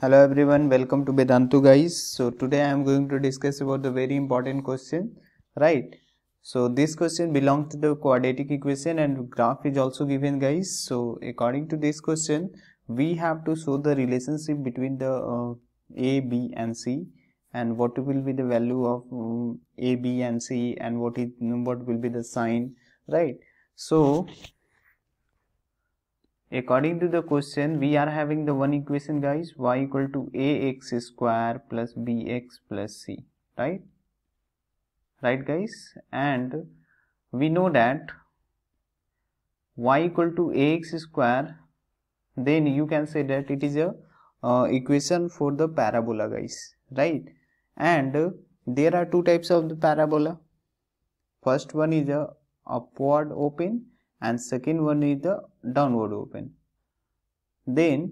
hello everyone welcome to vedantu guys so today i am going to discuss about the very important question right so this question belongs to the quadratic equation and graph is also given guys so according to this question we have to show the relationship between the uh, a b and c and what will be the value of um, a b and c and what is what will be the sign right so according to the question we are having the one equation guys y equal to ax square plus bx plus c right right guys and we know that y equal to ax square then you can say that it is a uh, equation for the parabola guys right and there are two types of the parabola first one is a upward open and second one is the downward open then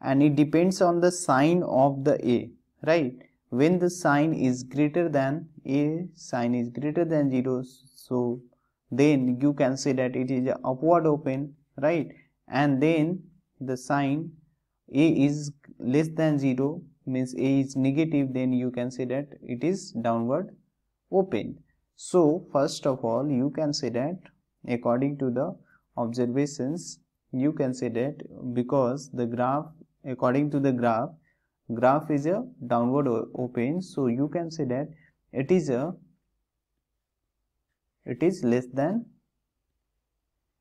and it depends on the sign of the a right when the sign is greater than a sign is greater than 0 so then you can say that it is upward open right and then the sign a is less than 0 means a is negative then you can say that it is downward open so first of all you can say that according to the observations you can say that because the graph according to the graph graph is a downward open so you can say that it is a it is less than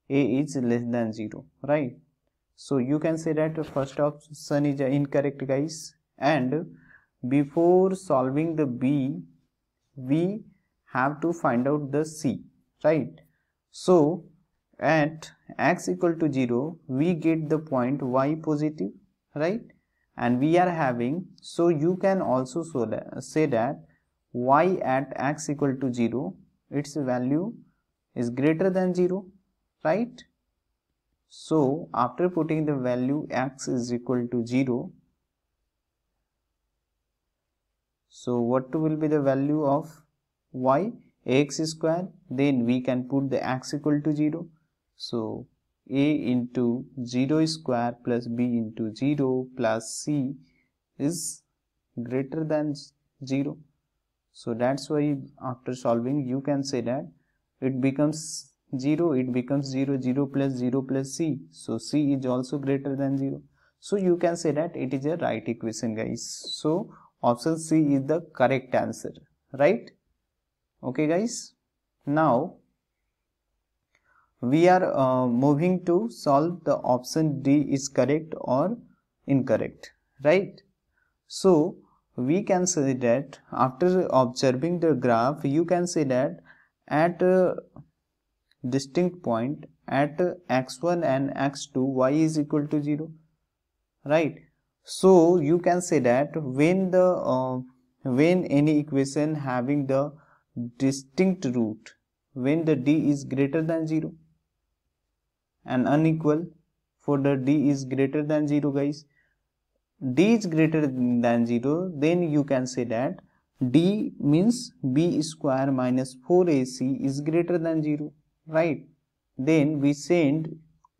a is less than 0 right so you can say that first option is incorrect guys and before solving the b we have to find out the c right so at x equal to 0 we get the point y positive right and we are having so you can also so that, say that y at x equal to 0 its value is greater than 0 right so after putting the value x is equal to 0 so what will be the value of y x square then we can put the x equal to 0 so a into 0 square plus b into 0 plus c is greater than 0 so that's why after solving you can say that it becomes 0 it becomes 0 0 plus 0 plus c so c is also greater than 0 so you can say that it is a right equation guys so option c is the correct answer right okay guys now we are uh, moving to solve the option D is correct or incorrect right so we can say that after observing the graph you can say that at a distinct point at x1 and x2 y is equal to 0 right so you can say that when the uh, when any equation having the distinct root when the d is greater than 0 and unequal for the d is greater than 0 guys d is greater than 0 then you can say that d means b square minus 4ac is greater than 0 right then we send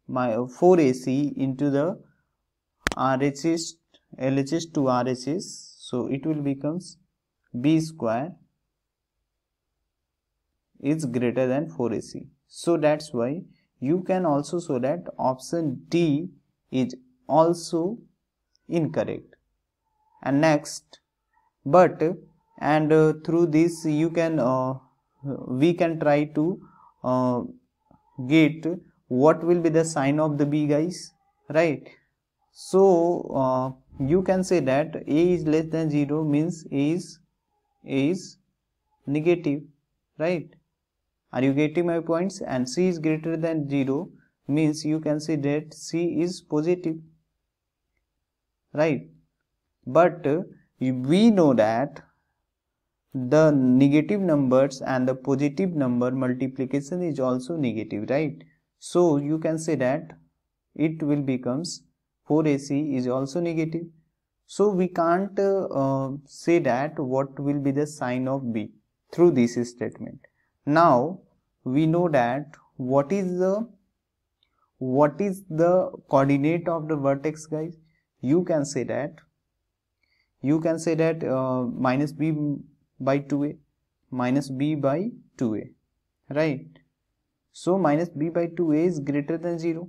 my 4ac into the RHS LHS to RHS so it will becomes b square is greater than 4ac so that's why you can also show that option D is also incorrect and next but and uh, through this you can uh, we can try to uh, get what will be the sign of the B guys right so uh, you can say that A is less than 0 means A is A is negative right are you getting my points? And C is greater than 0 means you can say that C is positive. Right? But uh, we know that the negative numbers and the positive number multiplication is also negative, right? So you can say that it will becomes 4AC is also negative. So we can't uh, uh, say that what will be the sign of B through this statement now we know that what is the what is the coordinate of the vertex guys you can say that you can say that uh, minus b by 2a minus b by 2a right so minus b by 2a is greater than 0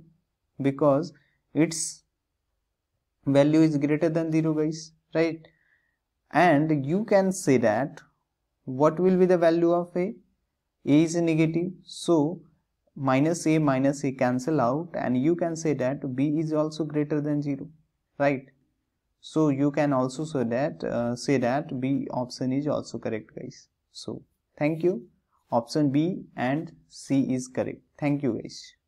because its value is greater than 0 guys right and you can say that what will be the value of a a is negative so minus a minus a cancel out and you can say that b is also greater than 0 right so you can also say that uh, say that b option is also correct guys so thank you option b and c is correct thank you guys